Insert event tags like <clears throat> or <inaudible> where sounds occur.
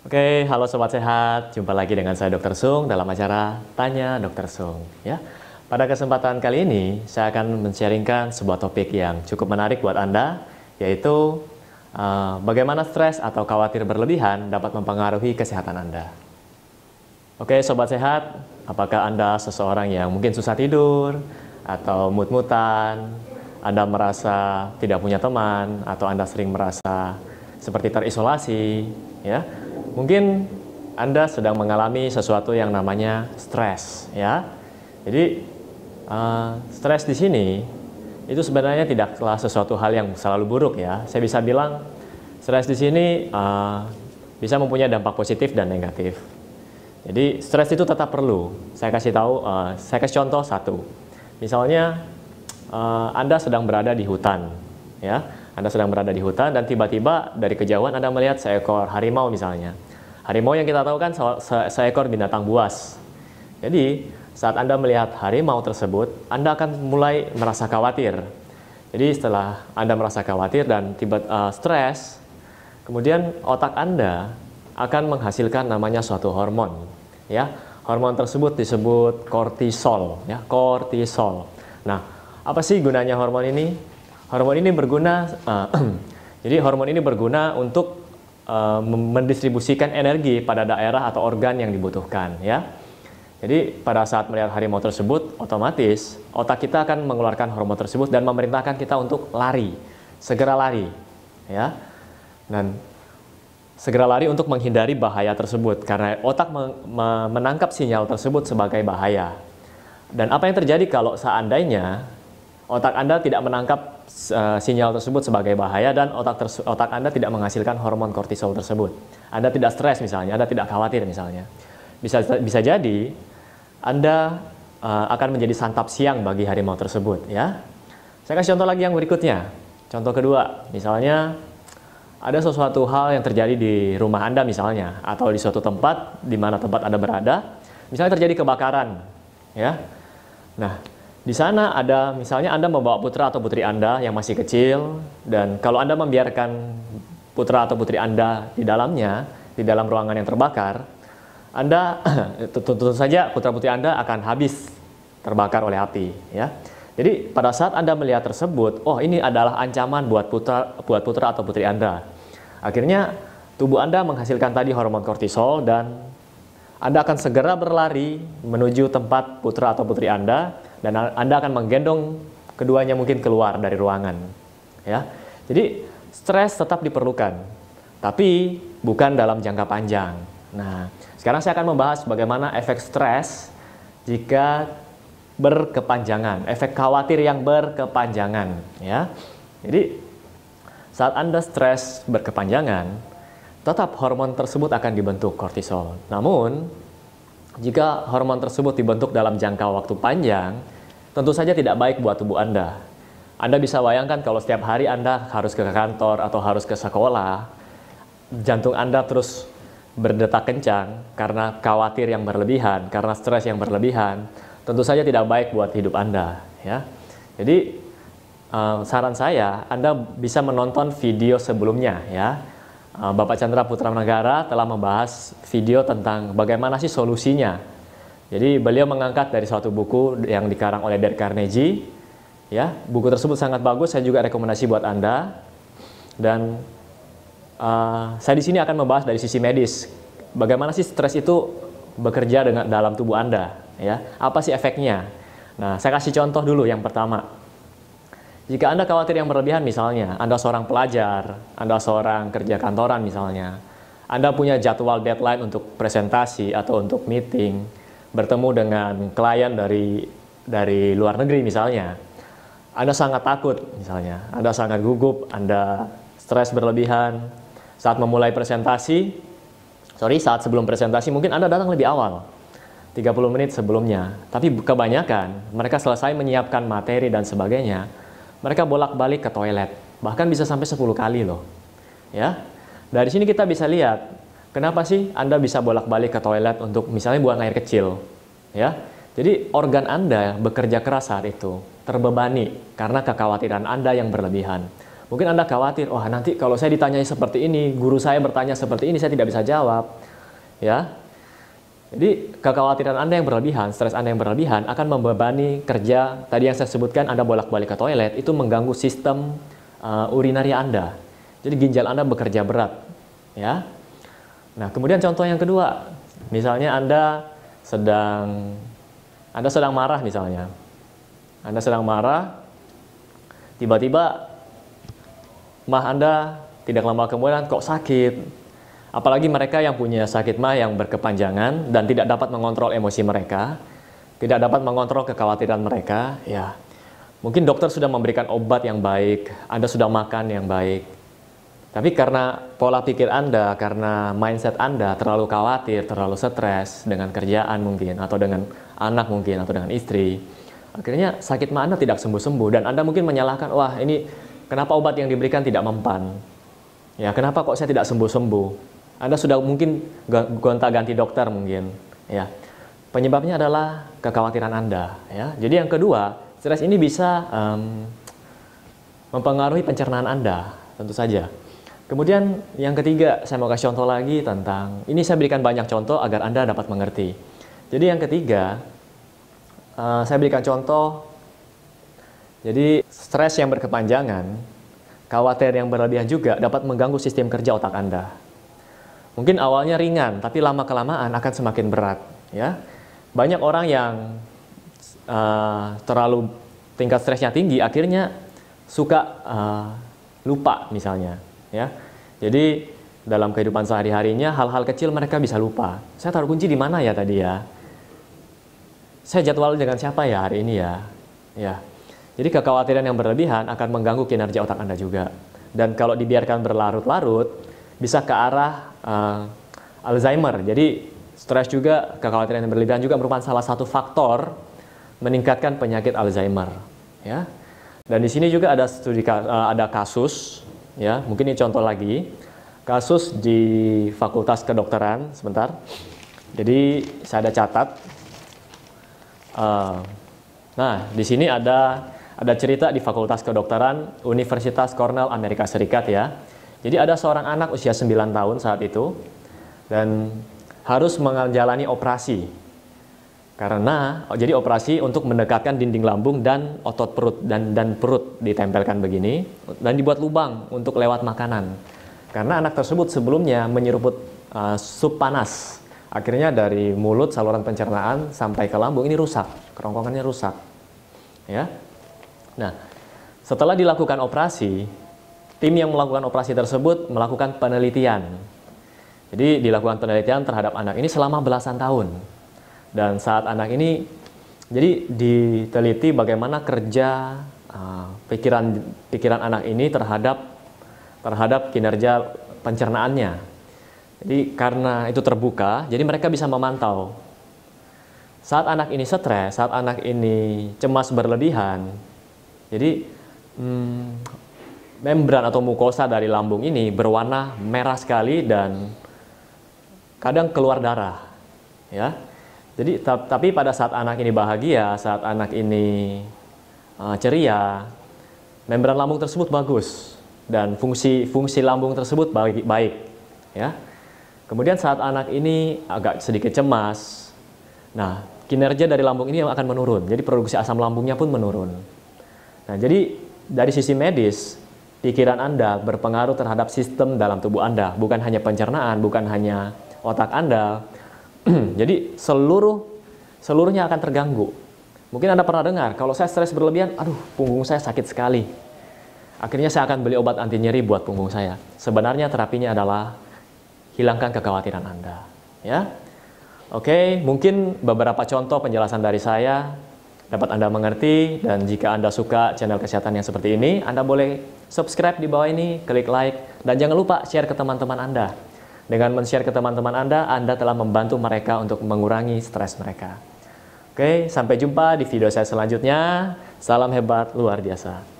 Oke, halo sobat sehat. Jumpa lagi dengan saya Dr. Sung dalam acara Tanya Dr. Sung ya. Pada kesempatan kali ini saya akan men-sharingkan sebuah topik yang cukup menarik buat Anda yaitu uh, bagaimana stres atau khawatir berlebihan dapat mempengaruhi kesehatan Anda. Oke, sobat sehat, apakah Anda seseorang yang mungkin susah tidur atau mut-mutan, Anda merasa tidak punya teman atau Anda sering merasa seperti terisolasi ya? Mungkin Anda sedang mengalami sesuatu yang namanya stres, ya. Jadi uh, stres di sini itu sebenarnya tidaklah sesuatu hal yang selalu buruk ya. Saya bisa bilang stres di sini uh, bisa mempunyai dampak positif dan negatif. Jadi stres itu tetap perlu. Saya kasih tahu, uh, saya kasih contoh satu. Misalnya uh, Anda sedang berada di hutan, ya. Anda sedang berada di hutan dan tiba-tiba dari kejauhan Anda melihat seekor harimau misalnya. Harimau yang kita tahu kan se seekor binatang buas. Jadi, saat Anda melihat harimau tersebut, Anda akan mulai merasa khawatir. Jadi, setelah Anda merasa khawatir dan tiba uh, stres, kemudian otak Anda akan menghasilkan namanya suatu hormon, ya. Hormon tersebut disebut kortisol, ya, kortisol. Nah, apa sih gunanya hormon ini? Hormon ini berguna uh, <clears throat> jadi hormon ini berguna untuk uh, mendistribusikan energi pada daerah atau organ yang dibutuhkan ya. Jadi pada saat melihat harimau tersebut otomatis otak kita akan mengeluarkan hormon tersebut dan memerintahkan kita untuk lari, segera lari ya. Dan segera lari untuk menghindari bahaya tersebut karena otak menangkap sinyal tersebut sebagai bahaya. Dan apa yang terjadi kalau seandainya otak Anda tidak menangkap Eh, sinyal tersebut sebagai bahaya dan otak otak Anda tidak menghasilkan hormon kortisol tersebut. Anda tidak stres misalnya, Anda tidak khawatir misalnya. Bisa bisa jadi Anda uh, akan menjadi santap siang bagi harimau tersebut ya. Saya kasih contoh lagi yang berikutnya. Contoh kedua, misalnya ada sesuatu hal yang terjadi di rumah Anda misalnya atau di suatu tempat di mana tempat Anda berada, misalnya terjadi kebakaran ya. Nah, di sana ada, misalnya Anda membawa putra atau putri Anda yang masih kecil, dan kalau Anda membiarkan putra atau putri Anda di dalamnya, di dalam ruangan yang terbakar, Anda tentu <clears throat> saja putra putri Anda akan habis terbakar oleh api, ya. Jadi pada saat Anda melihat tersebut, oh ini adalah ancaman buat putra buat putra atau putri Anda. Akhirnya tubuh Anda menghasilkan tadi hormon kortisol dan Anda akan segera berlari menuju tempat putra atau putri Anda dan Anda akan menggendong keduanya mungkin keluar dari ruangan. Ya. Jadi stres tetap diperlukan, tapi bukan dalam jangka panjang. Nah, sekarang saya akan membahas bagaimana efek stres jika berkepanjangan, efek khawatir yang berkepanjangan, ya. Jadi saat Anda stres berkepanjangan, tetap hormon tersebut akan dibentuk kortisol. Namun, jika hormon tersebut dibentuk dalam jangka waktu panjang, tentu saja tidak baik buat tubuh Anda. Anda bisa bayangkan kalau setiap hari Anda harus ke kantor atau harus ke sekolah, jantung Anda terus berdetak kencang karena khawatir yang berlebihan, karena stres yang berlebihan, tentu saja tidak baik buat hidup Anda, ya. Jadi eh, saran saya, Anda bisa menonton video sebelumnya, ya Eh, Bapak Chandra Putra Negara telah membahas video tentang bagaimana sih solusinya. Jadi beliau mengangkat dari suatu buku yang dikarang oleh Dale Carnegie. Ya, buku tersebut sangat bagus. Saya juga rekomendasi buat anda. Dan uh, saya di sini akan membahas dari sisi medis. Bagaimana sih stres itu bekerja dengan dalam tubuh anda? Ya, apa sih efeknya? Nah, saya kasih contoh dulu yang pertama. Jika Anda khawatir yang berlebihan misalnya, Anda seorang pelajar, Anda seorang kerja kantoran misalnya, Anda punya jadwal deadline untuk presentasi atau untuk meeting, bertemu dengan klien dari dari luar negeri misalnya, Anda sangat takut misalnya, Anda sangat gugup, Anda stres berlebihan, saat memulai presentasi, sorry, saat sebelum presentasi mungkin Anda datang lebih awal, 30 menit sebelumnya. Tapi kebanyakan mereka selesai menyiapkan materi dan sebagainya, mereka bolak-balik ke toilet, bahkan bisa sampai 10 kali loh. Ya. Dari sini kita bisa lihat kenapa sih Anda bisa bolak-balik ke toilet untuk misalnya buang air kecil. Ya. Jadi organ Anda bekerja keras saat itu, terbebani karena kekhawatiran Anda yang berlebihan. Mungkin Anda khawatir, wah oh, nanti kalau saya ditanya seperti ini, guru saya bertanya seperti ini, saya tidak bisa jawab. Ya, jadi kekhawatiran Anda yang berlebihan, stres Anda yang berlebihan akan membebani kerja. Tadi yang saya sebutkan Anda bolak-balik ke toilet itu mengganggu sistem uh, eh, urinari Anda. Jadi ginjal Anda bekerja berat, ya. Nah, kemudian contoh yang kedua, misalnya Anda sedang Anda sedang marah misalnya. Anda sedang marah, tiba-tiba mah Anda tidak lama kemudian kok sakit, Apalagi mereka yang punya sakit mah yang berkepanjangan dan tidak dapat mengontrol emosi mereka, tidak dapat mengontrol kekhawatiran mereka, ya. Mungkin dokter sudah memberikan obat yang baik, Anda sudah makan yang baik. Tapi karena pola pikir Anda, karena mindset Anda terlalu khawatir, terlalu stres dengan kerjaan mungkin atau dengan anak mungkin atau dengan istri, akhirnya sakit mah Anda tidak sembuh-sembuh dan Anda mungkin menyalahkan, wah ini kenapa obat yang diberikan tidak mempan? Ya, kenapa kok saya tidak sembuh-sembuh? Anda sudah mungkin gonta-ganti dokter mungkin, ya. Penyebabnya adalah kekhawatiran Anda, ya. Jadi yang kedua, stres ini bisa um, mempengaruhi pencernaan Anda, tentu saja. Kemudian yang ketiga, saya mau kasih contoh lagi tentang ini saya berikan banyak contoh agar Anda dapat mengerti. Jadi yang ketiga, uh, saya berikan contoh. Jadi stres yang berkepanjangan, khawatir yang berlebihan juga dapat mengganggu sistem kerja otak Anda. Mungkin awalnya ringan, tapi lama-kelamaan akan semakin berat. Ya, Banyak orang yang uh, terlalu tingkat stresnya tinggi, akhirnya suka uh, lupa misalnya. ya. Jadi dalam kehidupan sehari-harinya hal-hal kecil mereka bisa lupa. Saya taruh kunci di mana ya tadi ya? Saya jadwal dengan siapa ya hari ini ya? Ya, jadi kekhawatiran yang berlebihan akan mengganggu kinerja otak Anda juga. Dan kalau dibiarkan berlarut-larut, bisa ke arah uh, Alzheimer. Jadi stres juga, kekhawatiran yang berlebihan juga merupakan salah satu faktor meningkatkan penyakit Alzheimer. Ya. Dan di sini juga ada studi uh, ada kasus, ya mungkin ini contoh lagi kasus di Fakultas Kedokteran sebentar. Jadi saya ada catat. Uh, nah di sini ada ada cerita di Fakultas Kedokteran Universitas Cornell Amerika Serikat ya jadi ada seorang anak usia 9 tahun saat itu dan harus menjalani operasi. Karena oh, jadi operasi untuk mendekatkan dinding lambung dan otot perut dan dan perut ditempelkan begini dan dibuat lubang untuk lewat makanan. Karena anak tersebut sebelumnya menyeruput uh, sup panas. Akhirnya dari mulut saluran pencernaan sampai ke lambung ini rusak, kerongkongannya rusak. Ya. Nah, setelah dilakukan operasi, Tim yang melakukan operasi tersebut melakukan penelitian. Jadi dilakukan penelitian terhadap anak ini selama belasan tahun. Dan saat anak ini jadi diteliti bagaimana kerja uh, pikiran pikiran anak ini terhadap terhadap kinerja pencernaannya. Jadi karena itu terbuka, jadi mereka bisa memantau. Saat anak ini stres, saat anak ini cemas berlebihan, jadi hmm, membran atau mukosa dari lambung ini berwarna merah sekali dan kadang keluar darah. Ya. Jadi tapi pada saat anak ini bahagia, saat anak ini uh, ceria, membran lambung tersebut bagus dan fungsi fungsi lambung tersebut baik, baik ya. Kemudian saat anak ini agak sedikit cemas, nah kinerja dari lambung ini akan menurun. Jadi produksi asam lambungnya pun menurun. Nah, jadi dari sisi medis pikiran Anda berpengaruh terhadap sistem dalam tubuh Anda, bukan hanya pencernaan, bukan hanya otak Anda. <clears throat> Jadi seluruh seluruhnya akan terganggu. Mungkin Anda pernah dengar, kalau saya stres berlebihan, aduh punggung saya sakit sekali. Akhirnya saya akan beli obat anti nyeri buat punggung saya. Sebenarnya terapinya adalah hilangkan kekhawatiran Anda, ya. Oke, mungkin beberapa contoh penjelasan dari saya dapat Anda mengerti dan jika Anda suka channel kesehatan yang seperti ini, Anda boleh subscribe di bawah ini, klik like dan jangan lupa share ke teman-teman Anda. Dengan men-share ke teman-teman Anda, Anda telah membantu mereka untuk mengurangi stres mereka. Oke, sampai jumpa di video saya selanjutnya. Salam hebat luar biasa.